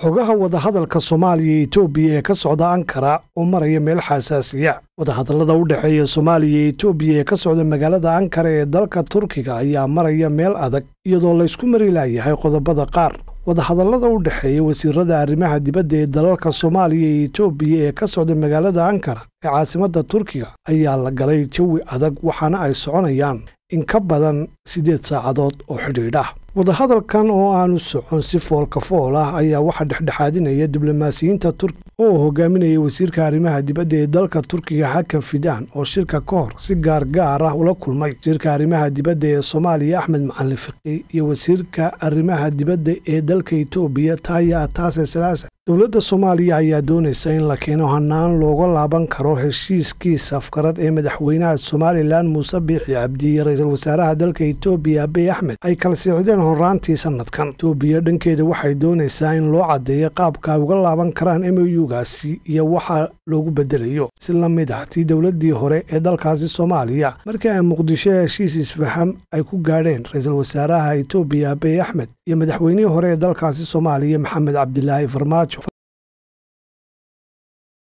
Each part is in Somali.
xogaha wadahadalka soomaaliya iyo etoobiya ee ka socda ankara oo maraya meel xasaasiya wadahadallada u dhexeeya soomaaliya iyo etoobiya ee ka socda magaalada ankara ee dalka turkiga ayaa maraya meel adag iyadoo laysku mari laayahay qodobada qaar wadahadallada u dhexeeya wasiirada arrimaha dibadda ee dalalka soomaaliya iyo etoobiya ee ka socda magaalada ankara ee caasimadda turkiga ayaa la galay jawi adag waxaana ay soconayaan in ka badan siddeed saacadood oo xidhiidh ah wadahadalkan oo aanu socon si foolka fool ah ayaa waxa dhexdhexaadinaya diblomaasiyiinta turkiya oo hogaaminaya wasiirka arrimaha dibadda ee dalka turkiga xakan fidaan oo shirka ka hor si gaargaar ah ula kulmay wasiirka arrimaha dibadda ee soomaaliya axmed macalin fiqi iyo wasiirka arrimaha dibadda ee dalka etoobiya taaya ataase salaasa dowladda soomaaliya ayaa doonaysa in la keeno hanaan looga laaban karo heshiiskii safkarad ee madaxweynaha somalilan muuse biixi cabdi iyo ra-iisul wasaaraha dalka etoobiya abey axmed ay kala siicdeen horaantii sannadkan etoobiya dhankeeda waxay doonaysaa in loo caddeeyo qaabka ay uga laaban karaan m ou xoogaasi iyo waxaa loogu beddelayo si la mid ah tii dowladdii hore ee dalkaasi soomaaliya markii ay muqdisho heshiis isfaham ay ku gaadheen ra-iisul wasaaraha etoobiya abey axmed iyo madaxweynihii hore ee dalkaasi soomaaliya maxamed cabdilaahi farmaajo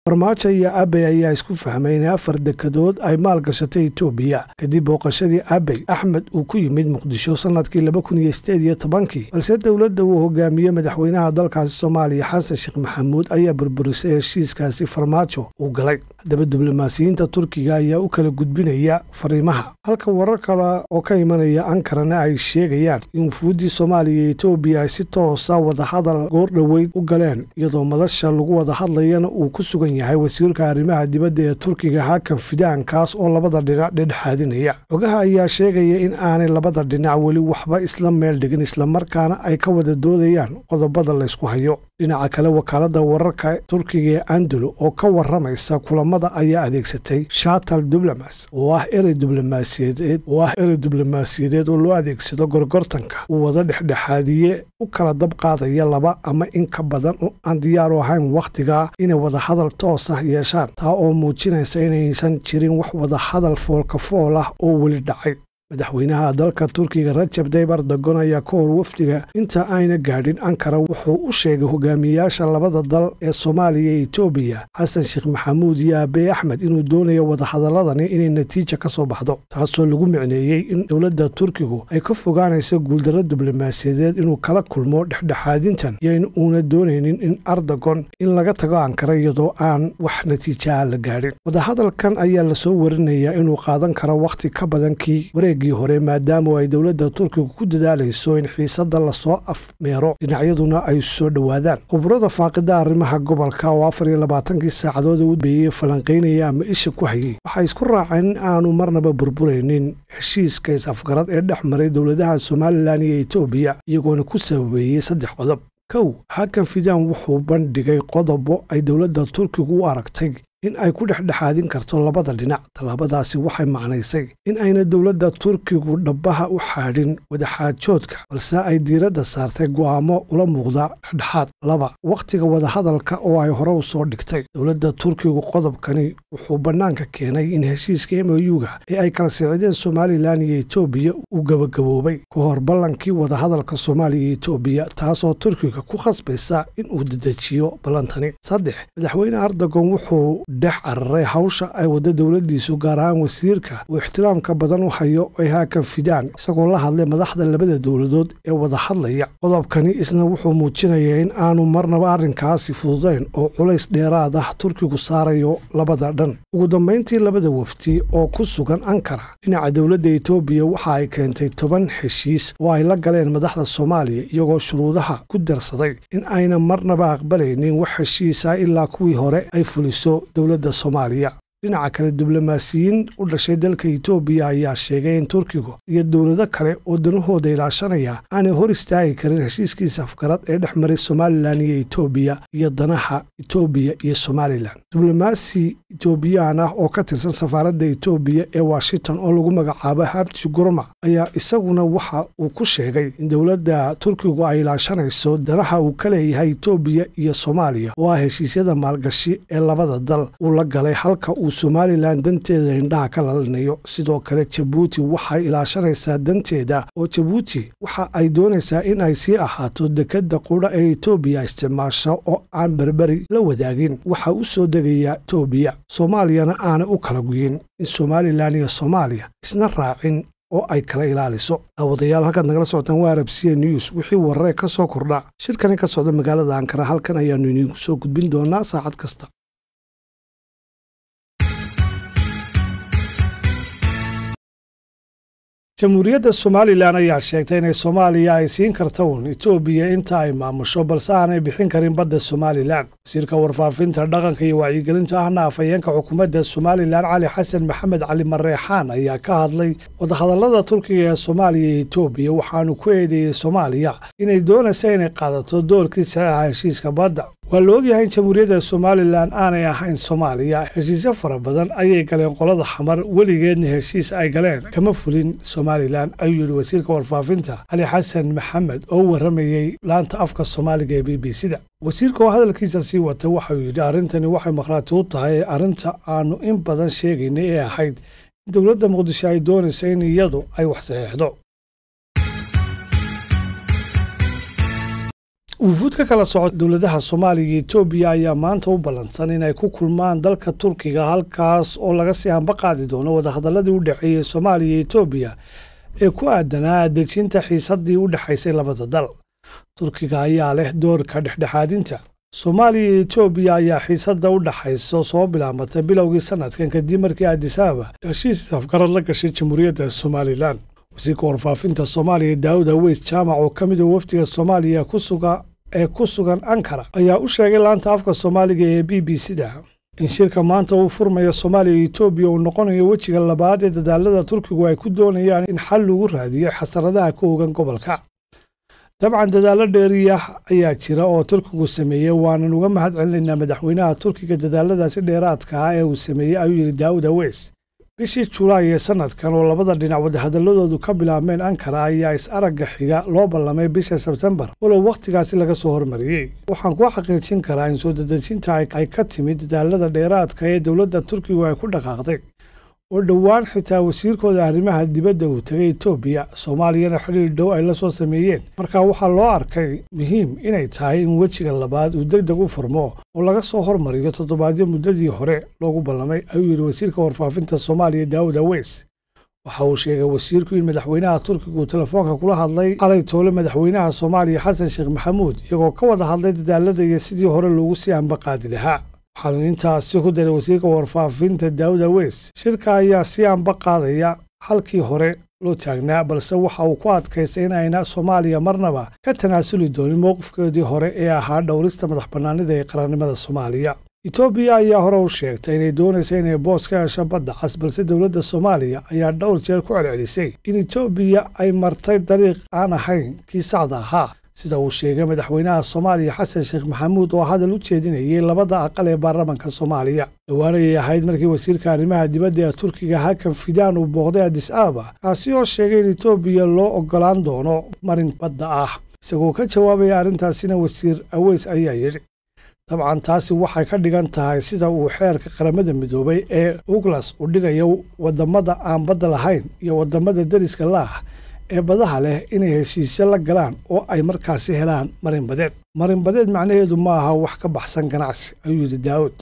farmaajo iyo abey ayaa isku fahmay in afar dekadood ay maal gashatay etoobiya kadib booqashadii abey axmed uu ku yimid muqdisho sannadkii laba kun iyo sideed iyo tobankii balse dowladda uu hogaamiyey madaxweynaha dalkaasi soomaaliya xasan sheekh maxamuud ayaa burburisay heshiiskaasi farmaajo uu galay haddaba diblomaasiyiinta turkiga ayaa u kala gudbinaya fariimaha halka warar kale oo ka imanaya ankarana ay sheegayaan in wufuuddii soomaaliya iyo etoobiya ay si toosa ah wadahadal goor dhoweyd u galeen iyadoo madasha lagu wada hadlayana uu ku sugan yahay wasiirka arrimaha dibadda ee turkiga hakan fidaan kaas oo labada dhinac dhedhxaadinaya xogaha ayaa sheegaya in aanay labada dhinac weli waxba isla meel dhigin islamarkaana ay ka wada doodayaan qodobada laysku hayo dhinaca kale wakaaladda wararka turkiga ee andulu oo ka warramaysa kulamada ayaa adeegsatay shatal diblomas oo ah eray diblomaasiyadeed oo ah erey diblomaasiyadeed oo loo adeegsado gorgortanka uu wada dhexdhexaadiye u kala dab qaadaya laba ama in ka badan oo aan diyaar u ahayn wakhtiga inay wada hadalto toos ah yeeshaan taa oo muujinaysa inaysan jirin wax wadahadal foolka fool ah oo weli dhacay madaxweynaha dalka turkiga rajab dayb ardogon ayaa ka hor wafdiga inta ayna gaadhin ankara wuxuu u sheegay hogaamiyayaasha labada dal ee soomaaliya iyo etoobiya xasan sheekh maxamuud iyo aabee axmed inuu doonayo wadahadalladani inay natiija ka soo baxdo taasoo lagu micneeyey in dowladda turkigu ay ka fogaanayso guuldarro diblomaasiyadeed inuu kala kulmo dhexdhexaadintan iyo in uuna doonaynin in ardogon in laga tago ankara iyadoo aan wax natiijaa ah la gaadhin wadahadalkan ayaa lasoo warinayaa inuu qaadan karo wakhti ka badan kii wareeg wareegii hore maadaama ay dowladda turkiga ku dadaalayso in xiisada lasoo afmeero dhinacyaduna ay soo dhowaadaan khubrada faaqida arrimaha gobolka oo afar iyo labaatankii saacadood u beeyey falanqaynaya ama isha ku hayay waxay isku raaceen in aanu marnaba burburaynin heshiiska is-afgarad ee dhex maray dowladaha somalilan iyo etoobiya iyagoona ku sababeeyey saddex qodob kow hakan fidaan wuxuu bandhigay qodobo ay dowladda turkiga u aragtay in ay ku dhexdhexaadin karto labada dhinac tallaabadaasi waxay macnaysay in ayna dowladda turkigu dhabbaha u xaadhin wadaxaajoodka balse ay diiradda saartay go'aamo ula muuqda dhexdhexaad laba wakhtiga wadahadalka oo ay hore u soo dhigtay dowladda turkigu qodobkani wuxuu bannaanka keenay in heshiiska m ga ee ay kala sicdeen somalilan iyo etoobiya uu gabagaboobay ka hor ballankii wadahadalka soomaaliya iyo etoobiya taasoo turkiga ku khasbaysa in uu dedejiyo ballantani saddex madaxweyne ardogon wuxuu dhex araray hawsha ay wada dowladiisu gaar ahaan wasiirka uu ixtiraamka badan u hayo ay fidaan isagoo la hadlay madaxda labada dowladood ee wada hadlaya qodobkani isna wuxuu muujinaya in aanu marnaba arrinkaasi fududayn oo culays dheeraad ah turkigu saarayo labada dhan ugu dambayntii labada wafdi oo ku sugan ankara dhinaca dowladda etoobiya waxa ay keentay toban heshiis oo ay la galeen madaxda soomaaliya iyagoo shuruudaha ku darsaday in ayna marnaba aqbalaynin wax heshiisa ah ilaa kuwii hore ay fuliso dowladda soomaaliya dhinaca kale diblomaasiyiin u dhashay dalka etoobiya ayaa sheegay in turkigu iyo dowlado kale oo danahooda ilaashanaya aanay hor istaagi karin heshiiskiisa afgarad ee dhex maray somalilan iyo etoobiya iyo danaha etoobiya iyo somalilan diblomaasi etoobiyaan ah oo ka tirsan safaaradda etoobiya ee washington oo lagu magacaabo habti gurma ayaa isaguna waxa uu ku sheegay in dowladda turkigu ay ilaashanayso danaha uu ka leeyahay etoobiya iyo soomaaliya oo ah heshiisyada maalgashi ee labada dal uu la galay halka uu uu somalilan danteeda hindhaha ka lalinayo sidoo kale jabuuti waxay ilaashanaysaa danteeda oo jabuuti waxa ay doonaysaa in ay sii ahaato dekadda qudha ee etoobiya isticmaasha oo aan berberi la wadaagin waxaa u soo degaya etoobiya soomaaliyana aanay u kala guyin in somalilan iyo soomaaliya isna raacin oo ay kala ilaaliso daawadayaal halkaad nagala socotaan waa arab c news wixii warare ka soo kordha shirkani ka socda magaalada ankara halkan ayaannu idiinku soo gudbin doonaa saacad kasta jamhuuriyadda somalilan ayaa sheegtay inay soomaaliya ay siin karta uun etoobiya inta ay maamusho balse aanay bixin karin badda somalilan wasiirka warfaafinta dhaqanka iyo wacyigelinta ahna afhayeenka xukuumadda somalilan cali xasan maxamed cali mareexaan ayaa ka hadlay wadahadallada turkiga ee soomaaliya iyo etoobiya waxaanu ku eedeeyey soomaaliya inay doonaysa inay qaadato doorkii saxiixa heshiiska badda waa la ogyahay in jamhuuriyadda somalilan aanay ahayn soomaaliya heshiisyo fara badan ayay galeen qolada xamar weligeedna heshiis ay galeen kama fulin somalilan ayuu yidhi wasiirka warfaafinta cali xasan maxamed oo u warramayey laanta afka soomaaliga ee b b c da wasiirka oo hadalkiisa sii wata waxauu yidhi arrintani waxay markhaati u tahay arrinta aannu in badan sheegaynay ee ahayd in dowladda muqdisho ay doonayso in iyadu ay wax saxiixdo wufuudka kala soco dowladaha soomaaliya iyo etoobiya ayaa maanta u ballansan inay ku kulmaan dalka turkiga halkaas oo laga sii hamba qaadi doono wadahadaladii u dhexeeyey soomaaliya iyo etoobiya ee ku aadanaa dejinta xiisadii u dhexaysay labada dal turkiga ayaa leh doorka dhexdhexaadinta soomaaliya iyo etoobiya ayaa xiisadda u dhaxayso soo bilaamatay bilowgii sannadkan kadib markii adis ababa heshiis afgarad la gashay jamhuuriyadda somalilan wasiirka warfaafinta soomaaliya daawud haweys jaamac oo ka mid a ah wafdiga soomaaliya kusuga ee ku sugan ankara ayaa u sheegay laanta afka soomaaliga ee b b c da in shirka maanta uu furmaya soomaaliya iyo etoobiya uu noqonayo wejiga labaad ee dadaalada turkigu ay ku doonayaan in xal lagu raadiyo xasaradaha ka ogan gobolka dabcan dadaallo dheeriyah ayaa jira oo turkigu sameeyey waanan uga mahad celinaynaa madaxweynaha turkiga dadaaladaasi dheeraadka ah ee uu sameeyey ayuu yidhi daawud haweys bishii julaay sanadkan oo labada dhinac wadahadaladoodu ka bilaabmeen ankara ayaa is-aragga xiga loo ballamay bisha sebtembar walow wakhtigaasi laga soo hormariyey waxaan kuu xaqiijin karaa in soo dadejinta ay ka timid dadaalada dheeraadka ee dowladda turkigu ay ku dhaqaaqday oo dhowaan xitaa wasiirkooda arrimaha dibadda uu tegay etoobiya soomaaliyana xidhiir dhow ay la soo sameeyeen markaa waxaa loo arkay muhiim inay tahay in wejiga labaad uu deg deg u furmo oo laga soo hormariyo toddobaadyo muddadii hore loogu ballamay ayuu yidhi wasiirka warfaafinta soomaaliya daawud aweys waxa uu sheegay wasiirku in madaxweynaha turkiga uu telefoonka kula hadlay xalay toole madaxweynaha soomaaliya xasan sheekh maxamuud iyagoo ka wada hadlay dadaalada iyo sidii hore loogu sii ambaqaadi lahaa intaasi ku daray wasiirka warfaafinta daawuda weys shirka ayaa si aanba qaadaya halkii hore loo taagnaa balse waxa uu ku adkaystay in ayna soomaaliya marnaba ka tanaasuli doonin mowqifkeedii hore ee ahaa dhowrista madax bannaanida ee qarannimada soomaaliya itoobiya ayaa hore u sheegtay inay doonaysa inay boos ka hesho badda cas balse dowladda soomaaliya ayaa dhowr jeer ku celcelisay in itoobiya ay martay dariiq aan ahayn kii sacda ahaa sida uu sheegay madaxweynaha soomaaliya xasan sheekh maxamuud oo hadal u jeedinayay labada aqal ee baarlamanka soomaaliya dhawaanayay ahayd markii wasiirka arrimaha dibadda ee turkiga hakan fidaan uu booqday adis ababa kaasi oo sheegay in etoobiya loo oggolaan doono marin badda ah isagoo ka jawaabaya arrintaasina wasiir aweys ayaa yidhi dabcan taasi waxay ka dhigan tahay sida uu xeerka qaramada midoobay ee uglas u dhigayo waddammada aan badda lahayn iyo waddammada deriska laah ee badaha leh inay heshiisyo la galaan oo ay markaasi helaan marinbadeed marinbadeed macnaheedu ma aha wax ka baxsan ganacsi ayuu yidhi daawud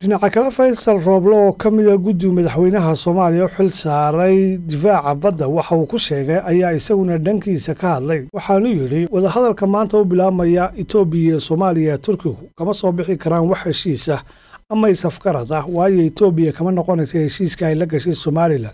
dhinaca kale faysal rooblo oo ka mida ah guddiga madaxweynaha soomaaliya u xil saaray difaaca badda waxa uu ku sheegay ayaa isaguna dhankiisa ka hadlay waxaanu yidhi wadahadalka maanta u bilaabmaya itoobiya iyo soomaaliya turkigu kama soo bixi karaan wax heshiis ah ama isafkarad ah waayo itoobiya kama noqonaysa heshiiska ay la gashay somalilan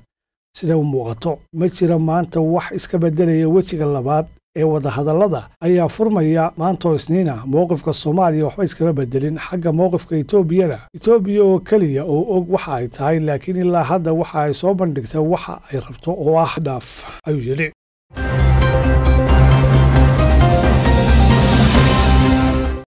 sida u muuqato ma jira maanta wax iska beddelaya wejiga labaad ee wadahadallada ayaa furmaya maantoo isniina mowqifka soomaaliya waxba iskama beddelin xagga mowqifka itoobiyana itoobiya oo keliya oo og waxa ay tahay laakiin ilaa hadda waxa ay soo bandhigtay waxa ay rabto oo ah dhaaf ayuu yidhi